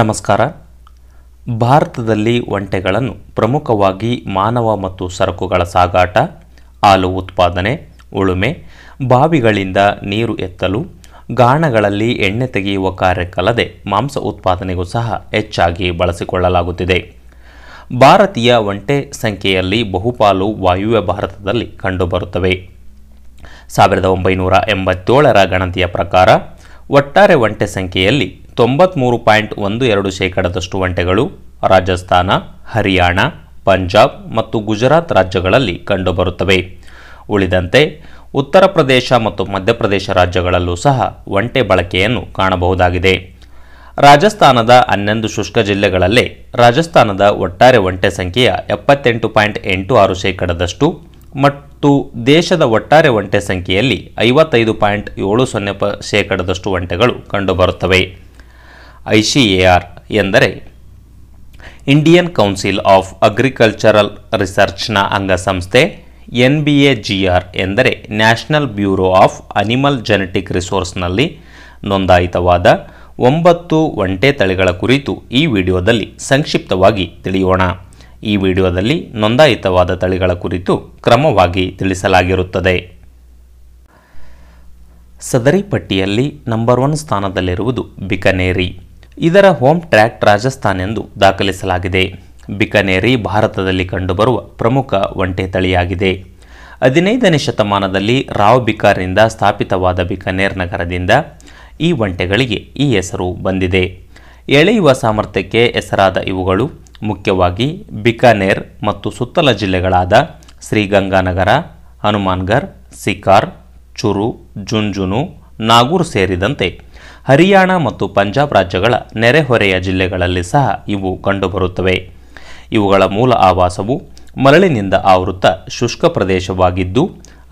ನಮಸ್ಕಾರ ಭಾರತದಲ್ಲಿ ಒಂಟೆಗಳನ್ನು ಪ್ರಮುಖವಾಗಿ ಮಾನವ ಮತ್ತು ಸರಕುಗಳ ಸಾಗಾಟ ಹಾಲು ಉತ್ಪಾದನೆ ಉಳುಮೆ ಬಾವಿಗಳಿಂದ ನೀರು ಎತ್ತಲು ಗಾಣಗಳಲ್ಲಿ ಎಣ್ಣೆ ತೆಗೆಯುವ ಕಾರ್ಯಕ್ಕಲ್ಲದೆ ಮಾಂಸ ಉತ್ಪಾದನೆಗೂ ಸಹ ಹೆಚ್ಚಾಗಿ ಬಳಸಿಕೊಳ್ಳಲಾಗುತ್ತಿದೆ ಭಾರತೀಯ ಒಂಟೆ ಸಂಖ್ಯೆಯಲ್ಲಿ ಬಹುಪಾಲು ವಾಯುವ್ಯ ಭಾರತದಲ್ಲಿ ಕಂಡುಬರುತ್ತವೆ ಸಾವಿರದ ಒಂಬೈನೂರ ಎಂಬತ್ತೇಳರ ಗಣತಿಯ ಪ್ರಕಾರ ಒಟ್ಟಾರೆ ಒಂಟೆ ಸಂಖ್ಯೆಯಲ್ಲಿ ತೊಂಬತ್ಮೂರು ಪಾಯಿಂಟ್ ಒಂದು ಎರಡು ಶೇಕಡದಷ್ಟು ಒಂಟೆಗಳು ರಾಜಸ್ಥಾನ ಹರಿಯಾಣ ಪಂಜಾಬ್ ಮತ್ತು ಗುಜರಾತ್ ರಾಜ್ಯಗಳಲ್ಲಿ ಕಂಡುಬರುತ್ತವೆ ಉಳಿದಂತೆ ಉತ್ತರ ಪ್ರದೇಶ ಮತ್ತು ಮಧ್ಯಪ್ರದೇಶ ರಾಜ್ಯಗಳಲ್ಲೂ ಸಹ ಒಂಟೆ ಬಳಕೆಯನ್ನು ಕಾಣಬಹುದಾಗಿದೆ ರಾಜಸ್ಥಾನದ ಹನ್ನೊಂದು ಶುಷ್ಕ ಜಿಲ್ಲೆಗಳಲ್ಲೇ ರಾಜಸ್ಥಾನದ ಒಟ್ಟಾರೆ ಒಂಟೆ ಸಂಖ್ಯೆಯ ಎಪ್ಪತ್ತೆಂಟು ಪಾಯಿಂಟ್ ಎಂಟು ಆರು ಶೇಕಡದಷ್ಟು ಮತ್ತು ದೇಶದ ಒಟ್ಟಾರೆ ಒಂಟೆ ಸಂಖ್ಯೆಯಲ್ಲಿ ಐವತ್ತೈದು ಪಾಯಿಂಟ್ ಏಳು ಸೊನ್ನೆ ಪ ಶೇಕಡದಷ್ಟು ಒಂಟೆಗಳು ಕಂಡುಬರುತ್ತವೆ ಐಸಿಎಆರ್ ಎಂದರೆ ಇಂಡಿಯನ್ ಕೌನ್ಸಿಲ್ ಆಫ್ ಅಗ್ರಿಕಲ್ಚರಲ್ ರಿಸರ್ಚ್ನ ಅಂಗಸಂಸ್ಥೆ N B A G R ಎಂದರೆ national bureau of animal genetic ರಿಸೋರ್ಸ್ನಲ್ಲಿ ನೋಂದಾಯಿತವಾದ ಒಂಬತ್ತು ಒಂಟೆ ತಳಿಗಳ ಕುರಿತು ಈ ವಿಡಿಯೋದಲ್ಲಿ ಸಂಕ್ಷಿಪ್ತವಾಗಿ ತಿಳಿಯೋಣ ಈ ವಿಡಿಯೋದಲ್ಲಿ ನೋಂದಾಯಿತವಾದ ತಳಿಗಳ ಕುರಿತು ಕ್ರಮವಾಗಿ ತಿಳಿಸಲಾಗಿರುತ್ತದೆ ಸದರಿ ಪಟ್ಟಿಯಲ್ಲಿ ನಂಬರ್ ಒನ್ ಸ್ಥಾನದಲ್ಲಿರುವುದು ಬಿಕನೇರಿ ಇದರ ಹೋಮ್ ಟ್ರ್ಯಾಕ್ ರಾಜಸ್ಥಾನ್ ಎಂದು ದಾಖಲಿಸಲಾಗಿದೆ ಬಿಕನೇರಿ ಭಾರತದಲ್ಲಿ ಕಂಡುಬರುವ ಪ್ರಮುಖ ಒಂಟೆ ತಳಿಯಾಗಿದೆ ಹದಿನೈದನೇ ಶತಮಾನದಲ್ಲಿ ರಾವ್ ಬಿಕಾರ್ನಿಂದ ಸ್ಥಾಪಿತವಾದ ಬಿಕನೇರ್ ನಗರದಿಂದ ಈ ಒಂಟೆಗಳಿಗೆ ಈ ಹೆಸರು ಬಂದಿದೆ ಎಳೆಯುವ ಸಾಮರ್ಥ್ಯಕ್ಕೆ ಹೆಸರಾದ ಇವುಗಳು ಮುಖ್ಯವಾಗಿ ಬಿಕಾನೇರ್ ಮತ್ತು ಸುತ್ತಲ ಜಿಲ್ಲೆಗಳಾದ ಶ್ರೀಗಂಗಾನಗರ ಹನುಮಾನ್ಗರ್ ಸಿಕಾರ್ ಚುರು ಜುಂಜುನು ನಾಗೂರ್ ಸೇರಿದಂತೆ ಹರಿಯಾಣ ಮತ್ತು ಪಂಜಾಬ್ ರಾಜ್ಯಗಳ ನೆರೆಹೊರೆಯ ಜಿಲ್ಲೆಗಳಲ್ಲಿ ಸಹ ಇವು ಕಂಡುಬರುತ್ತವೆ ಇವುಗಳ ಮೂಲ ಆವಾಸವು ಮರಳಿನಿಂದ ಆವೃತ ಶುಷ್ಕ ಪ್ರದೇಶವಾಗಿದ್ದು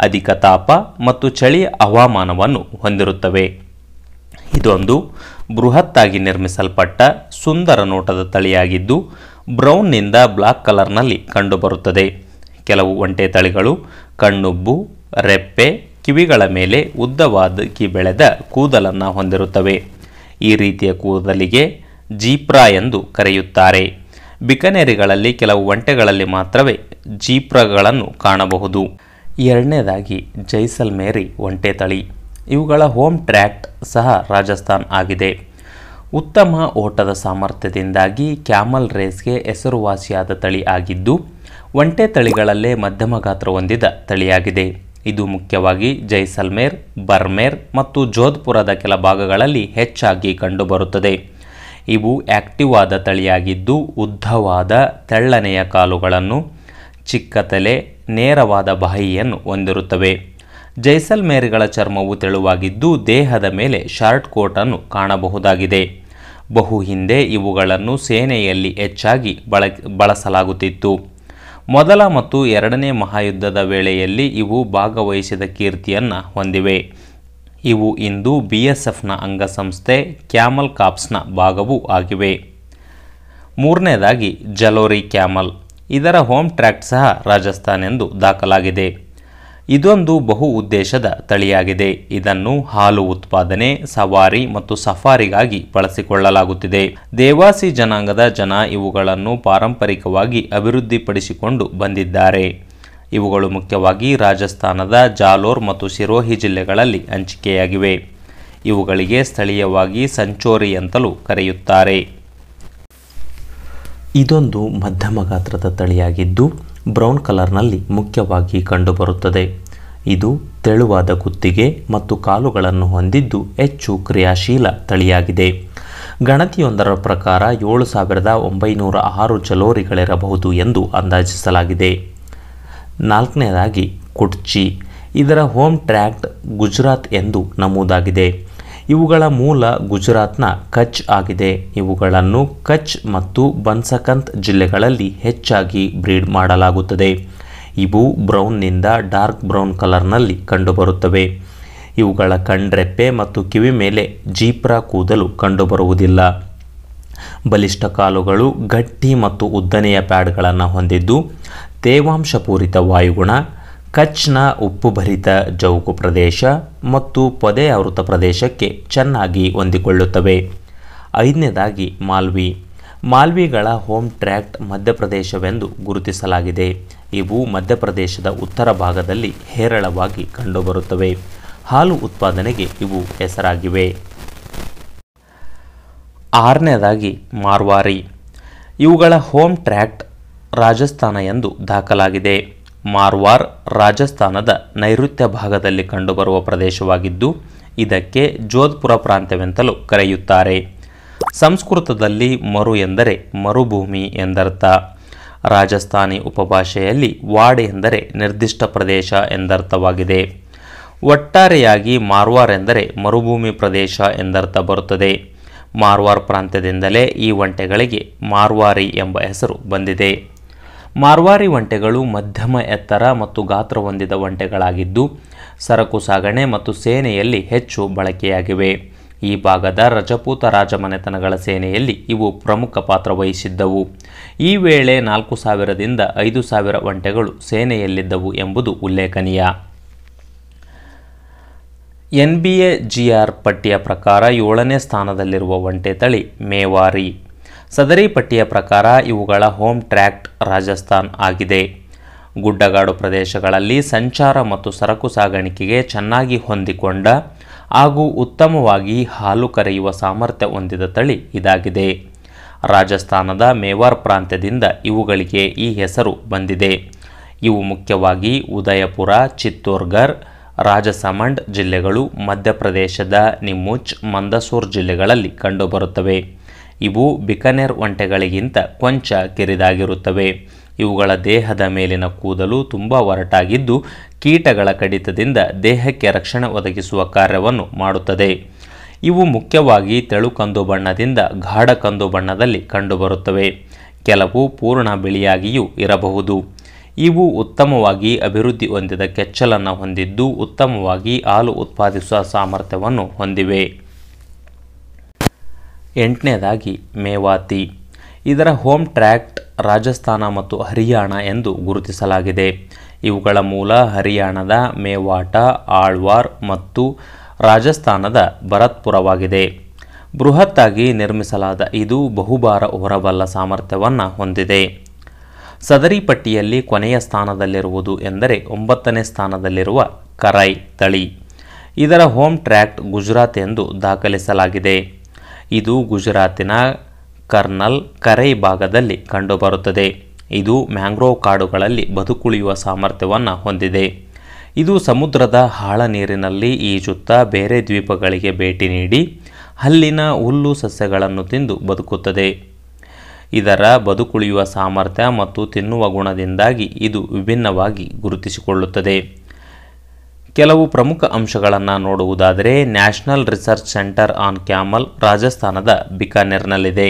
ಅಧಿಕ ತಾಪ ಮತ್ತು ಚಳಿಯ ಹವಾಮಾನವನ್ನು ಹೊಂದಿರುತ್ತವೆ ಇದೊಂದು ಬೃಹತ್ತಾಗಿ ನಿರ್ಮಿಸಲ್ಪಟ್ಟ ಸುಂದರ ನೋಟದ ತಳಿಯಾಗಿದ್ದು ಬ್ರೌನ್ನಿಂದ ಬ್ಲಾಕ್ ಕಲರ್ನಲ್ಲಿ ಕಂಡುಬರುತ್ತದೆ ಕೆಲವು ಒಂಟೆ ತಳಿಗಳು ಕಣ್ಣುಬ್ಬು ರೆಪ್ಪೆ ಕಿವಿಗಳ ಮೇಲೆ ಉದ್ದವಾದಕ್ಕಿ ಬೆಳೆದ ಕೂದಲನ್ನು ಹೊಂದಿರುತ್ತವೆ ಈ ರೀತಿಯ ಕೂದಲಿಗೆ ಜೀಪ್ರಾ ಎಂದು ಕರೆಯುತ್ತಾರೆ ಬಿಕನೇರಿಗಳಲ್ಲಿ ಕೆಲವು ಒಂಟೆಗಳಲ್ಲಿ ಮಾತ್ರವೇ ಜೀಪ್ರಗಳನ್ನು ಕಾಣಬಹುದು ಎರಡನೇದಾಗಿ ಜೈಸಲ್ಮೇರಿ ಒಂಟೆ ತಳಿ ಇವುಗಳ ಹೋಮ್ ಟ್ರ್ಯಾಕ್ಟ್ ಸಹ ರಾಜಸ್ಥಾನ್ ಆಗಿದೆ ಉತ್ತಮ ಓಟದ ಸಾಮರ್ಥ್ಯದಿಂದಾಗಿ ಕ್ಯಾಮಲ್ ರೇಸ್ಗೆ ಹೆಸರುವಾಸಿಯಾದ ತಳಿ ಆಗಿದ್ದು ಒಂಟೆ ತಳಿಗಳಲ್ಲೇ ಮಧ್ಯಮ ಗಾತ್ರ ಹೊಂದಿದ ತಳಿಯಾಗಿದೆ ಇದು ಮುಖ್ಯವಾಗಿ ಜೈಸಲ್ಮೇರ್ ಬರ್ಮೇರ್ ಮತ್ತು ಜೋಧ್ಪುರದ ಕೆಲ ಭಾಗಗಳಲ್ಲಿ ಹೆಚ್ಚಾಗಿ ಕಂಡುಬರುತ್ತದೆ ಇವು ಆಕ್ಟಿವ್ ಆದ ತಳಿಯಾಗಿದ್ದು ಉದ್ದವಾದ ತೆಳ್ಳನೆಯ ಕಾಲುಗಳನ್ನು ಚಿಕ್ಕ ತಲೆ ನೇರವಾದ ಬಾಹಿಯನ್ನು ಹೊಂದಿರುತ್ತವೆ ಜೈಸಲ್ಮೇರ್ಗಳ ಚರ್ಮವು ತೆಳುವಾಗಿದ್ದು ದೇಹದ ಮೇಲೆ ಶಾರ್ಟ್ ಕೋಟನ್ನು ಕಾಣಬಹುದಾಗಿದೆ ಬಹು ಹಿಂದೆ ಇವುಗಳನ್ನು ಸೇನೆಯಲ್ಲಿ ಹೆಚ್ಚಾಗಿ ಬಳಸಲಾಗುತ್ತಿತ್ತು ಮೊದಲ ಮತ್ತು ಎರಡನೇ ಮಹಾಯುದ್ಧದ ವೇಳೆಯಲ್ಲಿ ಇವು ಭಾಗವಹಿಸಿದ ಕೀರ್ತಿಯನ್ನು ಹೊಂದಿವೆ ಇವು ಇಂದು ಬಿ ಎಸ್ ಎಫ್ನ ಅಂಗಸಂಸ್ಥೆ ಕ್ಯಾಮಲ್ ಕಾಪ್ಸ್ನ ಭಾಗವೂ ಆಗಿವೆ ಮೂರನೇದಾಗಿ ಜಲೋರಿ ಕ್ಯಾಮಲ್ ಇದರ ಹೋಮ್ ಟ್ರ್ಯಾಕ್ಟ್ ಸಹ ರಾಜಸ್ಥಾನ್ ಎಂದು ದಾಖಲಾಗಿದೆ ಇದೊಂದು ಬಹು ಉದ್ದೇಶದ ತಳಿಯಾಗಿದೆ ಇದನ್ನು ಹಾಲು ಉತ್ಪಾದನೆ ಸವಾರಿ ಮತ್ತು ಸಫಾರಿಗಾಗಿ ಬಳಸಿಕೊಳ್ಳಲಾಗುತ್ತಿದೆ ದೇವಾಸಿ ಜನಾಂಗದ ಜನ ಇವುಗಳನ್ನು ಪಾರಂಪರಿಕವಾಗಿ ಅಭಿವೃದ್ಧಿಪಡಿಸಿಕೊಂಡು ಬಂದಿದ್ದಾರೆ ಇವುಗಳು ಮುಖ್ಯವಾಗಿ ರಾಜಸ್ಥಾನದ ಜಾಲೋರ್ ಮತ್ತು ಸಿರೋಹಿ ಜಿಲ್ಲೆಗಳಲ್ಲಿ ಹಂಚಿಕೆಯಾಗಿವೆ ಇವುಗಳಿಗೆ ಸ್ಥಳೀಯವಾಗಿ ಸಂಚೋರಿ ಅಂತಲೂ ಕರೆಯುತ್ತಾರೆ ಇದೊಂದು ಮಧ್ಯಮ ಗಾತ್ರದ ತಳಿಯಾಗಿದ್ದು ಬ್ರೌನ್ ಕಲರ್ನಲ್ಲಿ ಮುಖ್ಯವಾಗಿ ಕಂಡುಬರುತ್ತದೆ ಇದು ತೆಳುವಾದ ಕುತ್ತಿಗೆ ಮತ್ತು ಕಾಲುಗಳನ್ನು ಹೊಂದಿದ್ದು ಹೆಚ್ಚು ಕ್ರಿಯಾಶೀಲ ತಳಿಯಾಗಿದೆ ಗಣತಿಯೊಂದರ ಪ್ರಕಾರ ಏಳು ಸಾವಿರದ ಒಂಬೈನೂರ ಆರು ಜಲೋರಿಗಳಿರಬಹುದು ಎಂದು ಅಂದಾಜಿಸಲಾಗಿದೆ ನಾಲ್ಕನೇದಾಗಿ ಕುಡ್ಚಿ ಇದರ ಹೋಮ್ ಟ್ರ್ಯಾಕ್ಟ್ ಗುಜರಾತ್ ಎಂದು ನಮೂದಾಗಿದೆ ಇವುಗಳ ಮೂಲ ಗುಜರಾತ್ನ ಕಚ್ ಆಗಿದೆ ಇವುಗಳನ್ನು ಕಚ್ ಮತ್ತು ಬನ್ಸಕಂತ್ ಜಿಲ್ಲೆಗಳಲ್ಲಿ ಹೆಚ್ಚಾಗಿ ಬ್ರೀಡ್ ಮಾಡಲಾಗುತ್ತದೆ ಇವು ಬ್ರೌನ್ನಿಂದ ಡಾರ್ಕ್ ಬ್ರೌನ್ ಕಲರ್ನಲ್ಲಿ ಕಂಡುಬರುತ್ತವೆ ಇವುಗಳ ಕಣ್ರೆಪ್ಪೆ ಮತ್ತು ಕಿವಿ ಮೇಲೆ ಜೀಪ್ರ ಕೂದಲು ಕಂಡುಬರುವುದಿಲ್ಲ ಬಲಿಷ್ಠ ಕಾಲುಗಳು ಗಟ್ಟಿ ಮತ್ತು ಉದ್ದನೆಯ ಪ್ಯಾಡ್ಗಳನ್ನು ಹೊಂದಿದ್ದು ತೇವಾಂಶಪೂರಿತ ವಾಯುಗುಣ ಕಚ್ನ ಉಪ್ಪುಭರಿತ ಜೌಗು ಪ್ರದೇಶ ಮತ್ತು ಪೊದೆ ಆವೃತ ಪ್ರದೇಶಕ್ಕೆ ಚೆನ್ನಾಗಿ ಹೊಂದಿಕೊಳ್ಳುತ್ತವೆ ಐದನೇದಾಗಿ ಮಾಲ್ವಿ ಮಾಲ್ವಿಗಳ ಹೋಮ್ ಟ್ರ್ಯಾಕ್ಟ್ ಮಧ್ಯಪ್ರದೇಶವೆಂದು ಗುರುತಿಸಲಾಗಿದೆ ಇವು ಮಧ್ಯಪ್ರದೇಶದ ಉತ್ತರ ಭಾಗದಲ್ಲಿ ಹೇರಳವಾಗಿ ಕಂಡುಬರುತ್ತವೆ ಹಾಲು ಉತ್ಪಾದನೆಗೆ ಇವು ಹೆಸರಾಗಿವೆ ಆರನೇದಾಗಿ ಮಾರ್ವಾರಿ ಇವುಗಳ ಹೋಮ್ ಟ್ರ್ಯಾಕ್ಟ್ ರಾಜಸ್ಥಾನ ಎಂದು ದಾಖಲಾಗಿದೆ ಮಾರ್ವಾರ್ ರಾಜಸ್ಥಾನದ ನೈಋತ್ಯ ಭಾಗದಲ್ಲಿ ಕಂಡುಬರುವ ಪ್ರದೇಶವಾಗಿದ್ದು ಇದಕ್ಕೆ ಜೋಧ್ಪುರ ಪ್ರಾಂತ್ಯವೆಂತಲೂ ಕರೆಯುತ್ತಾರೆ ಸಂಸ್ಕೃತದಲ್ಲಿ ಮರು ಎಂದರೆ ಮರುಭೂಮಿ ಎಂದರ್ಥ ರಾಜಸ್ಥಾನಿ ಉಪಭಾಷೆಯಲ್ಲಿ ವಾಡ್ ಎಂದರೆ ನಿರ್ದಿಷ್ಟ ಪ್ರದೇಶ ಎಂದರ್ಥವಾಗಿದೆ ಒಟ್ಟಾರೆಯಾಗಿ ಮಾರ್ವಾರ್ ಎಂದರೆ ಮರುಭೂಮಿ ಪ್ರದೇಶ ಎಂದರ್ಥ ಬರುತ್ತದೆ ಮಾರ್ವಾರ್ ಪ್ರಾಂತ್ಯದಿಂದಲೇ ಈ ಒಂಟೆಗಳಿಗೆ ಮಾರ್ವಾರಿ ಎಂಬ ಹೆಸರು ಬಂದಿದೆ ಮಾರ್ವಾರಿ ಒಂಟೆಗಳು ಮಧ್ಯಮ ಎತ್ತರ ಮತ್ತು ಗಾತ್ರ ಹೊಂದಿದ ಒಂಟೆಗಳಾಗಿದ್ದು ಸರಕು ಸಾಗಣೆ ಮತ್ತು ಸೇನೆಯಲ್ಲಿ ಹೆಚ್ಚು ಬಳಕೆಯಾಗಿವೆ ಈ ಭಾಗದ ರಜಪೂತ ರಾಜಮನೆತನಗಳ ಸೇನೆಯಲ್ಲಿ ಇವು ಪ್ರಮುಖ ಪಾತ್ರ ವಹಿಸಿದ್ದವು ಈ ವೇಳೆ ನಾಲ್ಕು ಸಾವಿರದಿಂದ ಐದು ಸಾವಿರ ಒಂಟೆಗಳು ಸೇನೆಯಲ್ಲಿದ್ದವು ಎಂಬುದು ಉಲ್ಲೇಖನೀಯ N B A G R ಪಟ್ಟಿಯ ಪ್ರಕಾರ ಏಳನೇ ಸ್ಥಾನದಲ್ಲಿರುವ ಒಂಟೆ ತಳಿ ಮೇವಾರಿ ಸದರಿ ಪಟ್ಟಿಯ ಪ್ರಕಾರ ಇವುಗಳ ಹೋಮ್ ಟ್ರ್ಯಾಕ್ಟ್ ರಾಜಸ್ಥಾನ್ ಆಗಿದೆ ಗುಡ್ಡಗಾಡು ಪ್ರದೇಶಗಳಲ್ಲಿ ಸಂಚಾರ ಮತ್ತು ಸರಕು ಸಾಗಾಣಿಕೆಗೆ ಚೆನ್ನಾಗಿ ಹೊಂದಿಕೊಂಡ ಹಾಗೂ ಉತ್ತಮವಾಗಿ ಹಾಲು ಕರೆಯುವ ಸಾಮರ್ಥ್ಯ ಹೊಂದಿದ ತಳಿ ಇದಾಗಿದೆ ರಾಜಸ್ಥಾನದ ಮೇವಾರ್ ಪ್ರಾಂತ್ಯದಿಂದ ಇವುಗಳಿಗೆ ಈ ಹೆಸರು ಬಂದಿದೆ ಇವು ಮುಖ್ಯವಾಗಿ ಉದಯಪುರ ಚಿತ್ತೋರ್ಗರ್ ರಾಜಸಮಂಡ್ ಜಿಲ್ಲೆಗಳು ಮಧ್ಯಪ್ರದೇಶದ ನಿಮ್ಮುಚ್ ಮಂದಸೂರ್ ಜಿಲ್ಲೆಗಳಲ್ಲಿ ಕಂಡುಬರುತ್ತವೆ ಇವು ಬಿಕನೆರ್ ಒಂಟೆಗಳಿಗಿಂತ ಕೊಂಚ ಕಿರಿದಾಗಿರುತ್ತವೆ ಇವುಗಳ ದೇಹದ ಮೇಲಿನ ಕೂದಲು ತುಂಬ ಒರಟಾಗಿದ್ದು ಕೀಟಗಳ ಕಡಿತದಿಂದ ದೇಹಕ್ಕೆ ರಕ್ಷಣೆ ಒದಗಿಸುವ ಕಾರ್ಯವನ್ನು ಮಾಡುತ್ತದೆ ಇವು ಮುಖ್ಯವಾಗಿ ತೆಳುಕಂದು ಬಣ್ಣದಿಂದ ಗಾಢ ಕಂದು ಬಣ್ಣದಲ್ಲಿ ಕಂಡುಬರುತ್ತವೆ ಕೆಲವು ಪೂರ್ಣ ಬಿಳಿಯಾಗಿಯೂ ಇರಬಹುದು ಇವು ಉತ್ತಮವಾಗಿ ಅಭಿವೃದ್ಧಿ ಹೊಂದಿದ ಕೆಚ್ಚಲನ್ನು ಹೊಂದಿದ್ದು ಉತ್ತಮವಾಗಿ ಹಾಲು ಉತ್ಪಾದಿಸುವ ಸಾಮರ್ಥ್ಯವನ್ನು ಹೊಂದಿವೆ ಎಂಟನೇದಾಗಿ ಮೇವಾತಿ ಇದರ ಹೋಮ್ ಟ್ರ್ಯಾಕ್ಟ್ ರಾಜಸ್ಥಾನ ಮತ್ತು ಹರಿಯಾಣ ಎಂದು ಗುರುತಿಸಲಾಗಿದೆ ಇವುಗಳ ಮೂಲ ಹರಿಯಾಣದ ಮೇವಾಟ ಆಳ್ವಾರ್ ಮತ್ತು ರಾಜಸ್ಥಾನದ ಭರತ್ಪುರವಾಗಿದೆ ಬೃಹತ್ತಾಗಿ ನಿರ್ಮಿಸಲಾದ ಇದು ಬಹುಭಾರ ಹೊರಬಲ್ಲ ಸಾಮರ್ಥ್ಯವನ್ನು ಹೊಂದಿದೆ ಸದರಿ ಪಟ್ಟಿಯಲ್ಲಿ ಕೊನೆಯ ಸ್ಥಾನದಲ್ಲಿರುವುದು ಎಂದರೆ ಒಂಬತ್ತನೇ ಸ್ಥಾನದಲ್ಲಿರುವ ಕರೈ ತಳಿ ಇದರ ಹೋಮ್ ಟ್ರ್ಯಾಕ್ಟ್ ಗುಜರಾತ್ ಎಂದು ದಾಖಲಿಸಲಾಗಿದೆ ಇದು ಗುಜರಾತಿನ ಕರ್ನಲ್ ಕರೈ ಭಾಗದಲ್ಲಿ ಕಂಡುಬರುತ್ತದೆ ಇದು ಮ್ಯಾಂಗ್ರೋವ್ ಕಾಡುಗಳಲ್ಲಿ ಬದುಕುಳಿಯುವ ಸಾಮರ್ಥ್ಯವನ್ನು ಹೊಂದಿದೆ ಇದು ಸಮುದ್ರದ ಆಳ ನೀರಿನಲ್ಲಿ ಈಜುತ್ತ ಬೇರೆ ದ್ವೀಪಗಳಿಗೆ ಭೇಟಿ ನೀಡಿ ಹಲ್ಲಿನ ಹುಲ್ಲು ಸಸ್ಯಗಳನ್ನು ತಿಂದು ಬದುಕುತ್ತದೆ ಇದರ ಬದುಕುಳಿಯುವ ಸಾಮರ್ಥ್ಯ ಮತ್ತು ತಿನ್ನುವ ಗುಣದಿಂದಾಗಿ ಇದು ವಿಭಿನ್ನವಾಗಿ ಗುರುತಿಸಿಕೊಳ್ಳುತ್ತದೆ ಕೆಲವು ಪ್ರಮುಖ ಅಂಶಗಳನ್ನು ನೋಡುವುದಾದರೆ national research centre on camel ರಾಜಸ್ಥಾನದ ಬಿಕಾನೆರ್ನಲ್ಲಿದೆ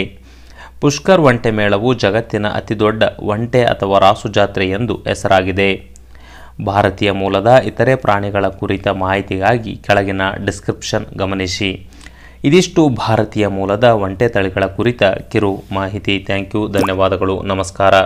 ಪುಷ್ಕರ್ ಒಂಟೆ ಮೇಳವು ಜಗತ್ತಿನ ಅತಿದೊಡ್ಡ ಒಂಟೆ ಅಥವಾ ರಾಸು ಜಾತ್ರೆ ಎಂದು ಹೆಸರಾಗಿದೆ ಭಾರತೀಯ ಮೂಲದ ಇತರೆ ಪ್ರಾಣಿಗಳ ಕುರಿತ ಮಾಹಿತಿಗಾಗಿ ಕೆಳಗಿನ ಡಿಸ್ಕ್ರಿಪ್ಷನ್ ಗಮನಿಸಿ ಇದಿಷ್ಟು ಭಾರತೀಯ ಮೂಲದ ಒಂಟೆ ತಳಿಗಳ ಕುರಿತ ಕಿರು ಮಾಹಿತಿ ಥ್ಯಾಂಕ್ ಯು ಧನ್ಯವಾದಗಳು ನಮಸ್ಕಾರ